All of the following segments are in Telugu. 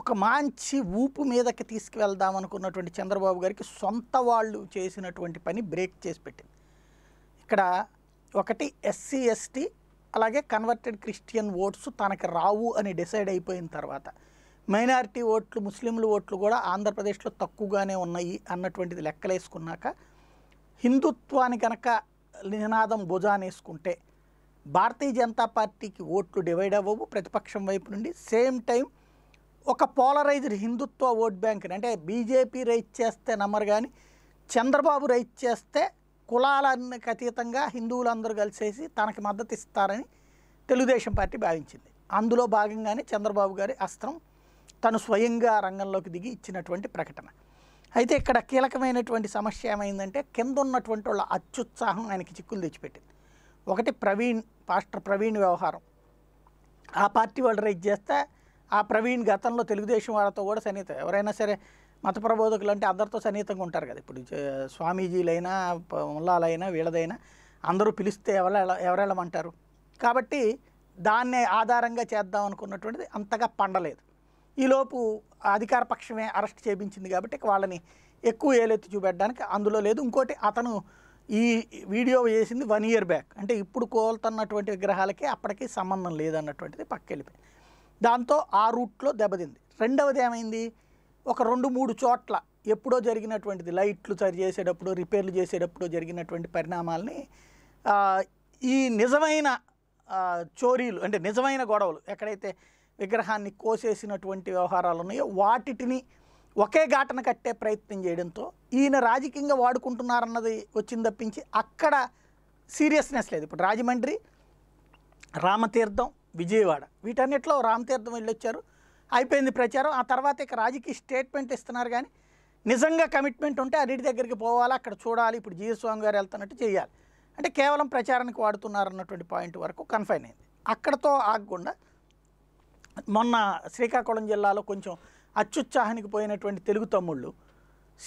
ఒక మంచి ఊపు మీదకి తీసుకువెళ్దాం అనుకున్నటువంటి చంద్రబాబు గారికి సొంత వాళ్ళు చేసినటువంటి పని బ్రేక్ చేసి పెట్టింది ఇక్కడ ఒకటి ఎస్సీ ఎస్టీ అలాగే కన్వర్టెడ్ క్రిస్టియన్ ఓట్స్ తనకు రావు అని డిసైడ్ అయిపోయిన తర్వాత మైనారిటీ ఓట్లు ముస్లింల ఓట్లు కూడా ఆంధ్రప్రదేశ్లో తక్కువగానే ఉన్నాయి అన్నటువంటిది లెక్కలేసుకున్నాక హిందుత్వాన్ని కనుక నినాదం భుజానేసుకుంటే భారతీయ జనతా పార్టీకి ఓట్లు డివైడ్ అవ్వవు ప్రతిపక్షం వైపు నుండి సేమ్ టైం ఒక పోలరైజ్డ్ హిందుత్వ ఓట్ బ్యాంక్ని అంటే బీజేపీ రైజ్ చేస్తే నమ్మరు కానీ చంద్రబాబు రైజ్ చేస్తే కులాలకు అతీతంగా హిందువులందరూ కలిసేసి తనకి మద్దతు ఇస్తారని తెలుగుదేశం పార్టీ భావించింది అందులో భాగంగానే చంద్రబాబు గారి అస్త్రం తను స్వయంగా రంగంలోకి దిగి ఇచ్చినటువంటి ప్రకటన అయితే ఇక్కడ కీలకమైనటువంటి సమస్య ఏమైందంటే కింద ఉన్నటువంటి వాళ్ళ అత్యుత్సాహం ఆయనకి చిక్కులు తెచ్చిపెట్టింది ఒకటి ప్రవీణ్ పాస్టర్ ప్రవీణ్ వ్యవహారం ఆ పార్టీ వాళ్ళు రైజ్ చేస్తే ఆ ప్రవీణ్ గతంలో తెలుగుదేశం వాళ్ళతో కూడా సన్నిహిత ఎవరైనా సరే మత ప్రబోధకులు అంటే అందరితో సన్నిహితంగా ఉంటారు కదా ఇప్పుడు స్వామీజీలైనా ముల్లాలైనా వీళ్ళదైనా అందరూ పిలిస్తే ఎవరు ఎవరెళ్ళమంటారు కాబట్టి దాన్ని ఆధారంగా చేద్దాం అనుకున్నటువంటిది అంతగా పండలేదు ఈలోపు అధికార పక్షమే అరెస్ట్ చేపించింది కాబట్టి వాళ్ళని ఎక్కువ ఏలెత్తి చూపెట్టడానికి అందులో లేదు ఇంకోటి అతను ఈ వీడియో చేసింది వన్ ఇయర్ బ్యాక్ అంటే ఇప్పుడు కోలుతున్నటువంటి విగ్రహాలకి అప్పటికి సంబంధం లేదన్నటువంటిది పక్కెళ్ళిపోయింది దాంతో ఆ రూట్లో దెబ్బతింది రెండవది ఏమైంది ఒక రెండు మూడు చోట్ల ఎప్పుడో జరిగినటువంటిది లైట్లు సరి చేసేటప్పుడు రిపేర్లు చేసేటప్పుడు జరిగినటువంటి పరిణామాలని ఈ నిజమైన చోరీలు అంటే నిజమైన గొడవలు ఎక్కడైతే విగ్రహాన్ని కోసేసినటువంటి వ్యవహారాలు ఉన్నాయో వాటిని ఒకే ఘాటన కట్టే ప్రయత్నం చేయడంతో ఈయన రాజకీయంగా వాడుకుంటున్నారన్నది వచ్చింది తప్పించి అక్కడ సీరియస్నెస్ లేదు ఇప్పుడు రాజమండ్రి రామతీర్థం విజయవాడ వీటన్నిటిలో రామతీర్థం వెళ్ళొచ్చారు అయిపోయింది ప్రచారం ఆ తర్వాత ఇక రాజకీయ స్టేట్మెంట్ ఇస్తున్నారు కానీ నిజంగా కమిట్మెంట్ ఉంటే అన్నిటి దగ్గరికి పోవాలి అక్కడ చూడాలి ఇప్పుడు జీవస్వామి గారు వెళ్తున్నట్టు చేయాలి అంటే కేవలం ప్రచారానికి వాడుతున్నారు అన్నటువంటి పాయింట్ వరకు కన్ఫైన్ అయింది అక్కడతో ఆగకుండా మొన్న శ్రీకాకుళం జిల్లాలో కొంచెం అత్యుత్సాహానికి పోయినటువంటి తెలుగు తమ్ముళ్ళు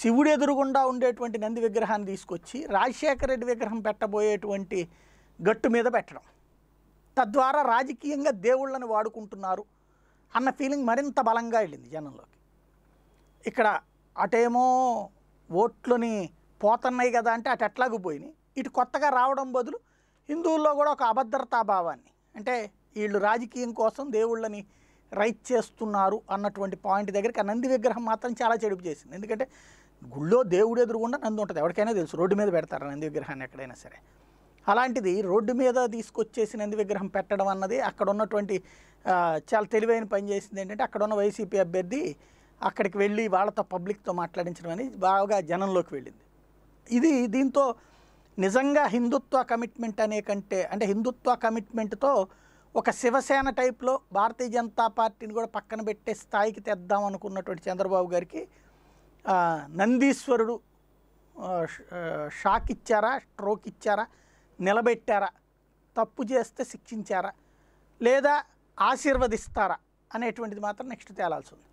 శివుడు ఎదురుగుండా ఉండేటువంటి నంది విగ్రహాన్ని తీసుకొచ్చి రాజశేఖర రెడ్డి విగ్రహం పెట్టబోయేటువంటి గట్టు మీద పెట్టడం తద్వారా రాజకీయంగా దేవుళ్ళని వాడుకుంటున్నారు అన్న ఫీలింగ్ మరింత బలంగా వెళ్ళింది జనంలోకి ఇక్కడ అటేమో ఓట్లని పోతున్నాయి కదా అంటే అటు ఎట్లాగూ పోయినాయి ఇటు కొత్తగా రావడం బదులు హిందువుల్లో కూడా ఒక అభద్రతా భావాన్ని అంటే వీళ్ళు రాజకీయం కోసం దేవుళ్ళని రైట్ చేస్తున్నారు అన్నటువంటి పాయింట్ దగ్గరికి నంది విగ్రహం మాత్రం చాలా చెడుపు చేసింది ఎందుకంటే గుళ్ళో దేవుడు ఎదురుకుండా నంది ఉంటుంది ఎవరికైనా తెలుసు రోడ్డు మీద పెడతారు నంది విగ్రహాన్ని ఎక్కడైనా సరే అలాంటిది రోడ్డు మీద తీసుకొచ్చేసి నంది విగ్రహం పెట్టడం అన్నది అక్కడ ఉన్నటువంటి చాలా తెలివైన పని చేసింది ఏంటంటే అక్కడ ఉన్న వైసీపీ అభ్యర్థి అక్కడికి వెళ్ళి వాళ్ళతో పబ్లిక్తో మాట్లాడించడం అనేది బాగా జనంలోకి వెళ్ళింది ఇది దీంతో నిజంగా హిందుత్వ కమిట్మెంట్ అనే కంటే అంటే హిందుత్వ కమిట్మెంట్తో ఒక శివసేన టైప్లో భారతీయ జనతా పార్టీని కూడా పక్కన పెట్టే స్థాయికి తెద్దాం అనుకున్నటువంటి చంద్రబాబు గారికి నందీశ్వరుడు షాక్ ఇచ్చారా స్ట్రోక్ ఇచ్చారా నిలబెట్టారా తప్పు చేస్తే శిక్షించారా లేదా ఆశీర్వదిస్తారా అనేటువంటిది మాత్రం నెక్స్ట్ తేలాల్సి ఉంది